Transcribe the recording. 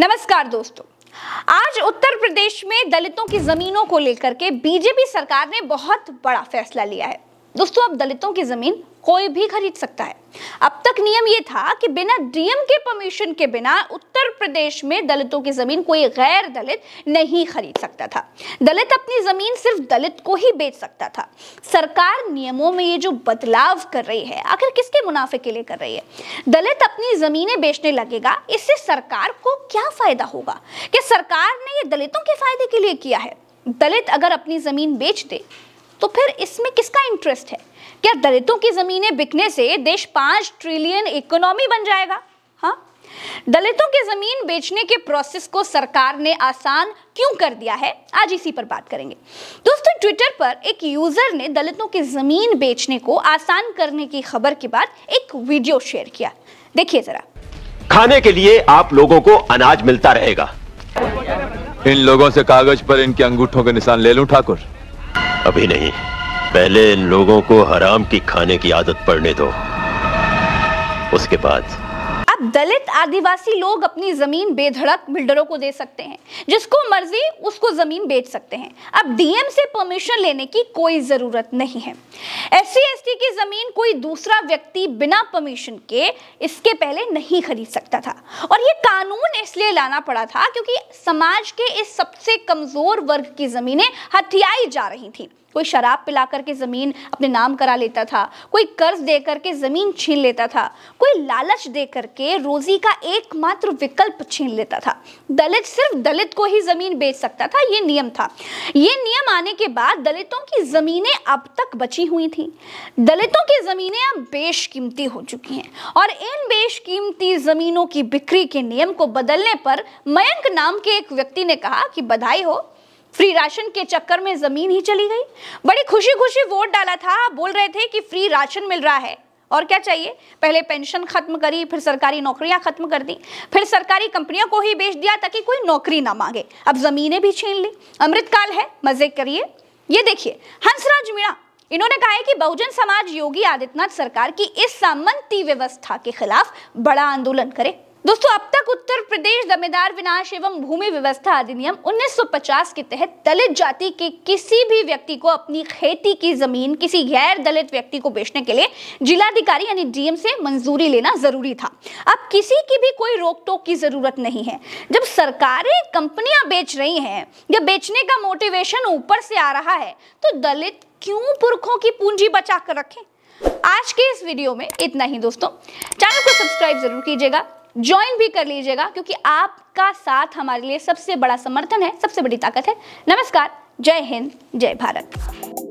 नमस्कार दोस्तों आज उत्तर प्रदेश में दलितों की जमीनों को लेकर के बीजेपी सरकार ने बहुत बड़ा फैसला लिया है दोस्तों अब दलितों की जमीन कोई भी खरीद सकता है अब तक नियम ये था कि बिना डीएम के परमिशन के बिना उत्तर प्रदेश में दलितों की जमीन कोई गैर दलित नहीं खरीद सकता था दलित अपनी जमीन सिर्फ दलित को ही बेच सकता था सरकार नियमों में ये जो बदलाव कर रही है आखिर किसके मुनाफे के लिए कर रही है दलित अपनी जमीनें बेचने लगेगा इससे सरकार को क्या फायदा होगा कि सरकार ने यह दलितों के फायदे के लिए किया है दलित अगर अपनी जमीन बेच दे तो फिर इसमें किसका इंटरेस्ट है क्या दलितों की ज़मीनें बिकने से देश पांच ट्रिलियन इकोनॉमी बन जाएगा हाँ दलितों की जमीन बेचने के प्रोसेस को सरकार ने आसान क्यों कर दिया है आज इसी पर बात करेंगे दोस्तों ट्विटर पर एक यूजर ने दलितों की जमीन बेचने को आसान करने की खबर के बाद एक वीडियो शेयर किया देखिए जरा खाने के लिए आप लोगों को अनाज मिलता रहेगा इन लोगों से कागज पर इनके अंगूठों के निशान ले लूं ठाकुर अभी नहीं पहले इन लोगों को हराम की खाने की आदत पड़ने दो उसके बाद अब दलित आदिवासी लोग अपनी जमीन बेधड़क बिल्डरों को दे सकते हैं जिसको मर्जी उसको जमीन बेच सकते हैं अब डीएम से परमिशन लेने की कोई जरूरत नहीं है एस सी की जमीन कोई दूसरा व्यक्ति बिना परमिशन के इसके पहले नहीं खरीद सकता था और ये कानून इसलिए लाना पड़ा था क्योंकि समाज के इस सबसे कमजोर वर्ग की जमीनें हथियाई जा रही थी कोई शराब पिला के ज़मीन अपने नाम करा लेता था कोई कर्ज दे करके ज़मीन छीन लेता था कोई लालच दे करके रोजी का एकमात्र विकल्प छीन लेता था दलित सिर्फ दलित को ही ज़मीन बेच सकता था यह नियम था यह नियम आने के बाद दलितों की ज़मीनें अब तक बची हुई थी दलितों की ज़मीनें अब बेशकीमती हो चुकी हैं और इन बेशकीमती ज़मीनों की बिक्री के नियम को बदलने पर मयंक नाम के एक व्यक्ति ने कहा कि बधाई हो फ्री राशन के चक्कर में ज़मीन ही चली गई बड़ी खुशी खुशी वोट डाला था बोल रहे थे कि फ्री राशन मिल रहा है और क्या चाहिए पहले पेंशन खत्म करी फिर सरकारी नौकरियां खत्म कर दी फिर सरकारी कंपनियों को ही बेच दिया ताकि कोई नौकरी ना मांगे अब ज़मीनें भी छीन ली अमृतकाल है मज़े करिए ये देखिए हंसराज मीणा इन्होंने कहा है कि बहुजन समाज योगी आदित्यनाथ सरकार की इस सामंती व्यवस्था के खिलाफ बड़ा आंदोलन करे दोस्तों अब तक उत्तर प्रदेश जमींदार विनाश एवं भूमि व्यवस्था अधिनियम 1950 के तहत दलित जाति के किसी भी व्यक्ति को अपनी खेती की जमीन किसी गैर दलित व्यक्ति को बेचने के लिए जिलाधिकारी यानी डीएम से मंजूरी लेना जरूरी था अब किसी की भी कोई रोक टोक की जरूरत नहीं है जब सरकारें कंपनियां बेच रही हैं या बेचने का मोटिवेशन ऊपर से आ रहा है तो दलित क्यों पुरखों की पूंजी बचा कर रखें आज के इस वीडियो में इतना ही दोस्तों चैनल को सब्सक्राइब जरूर कीजिएगा ज्वाइन भी कर लीजिएगा क्योंकि आपका साथ हमारे लिए सबसे बड़ा समर्थन है सबसे बड़ी ताकत है नमस्कार जय हिंद जय भारत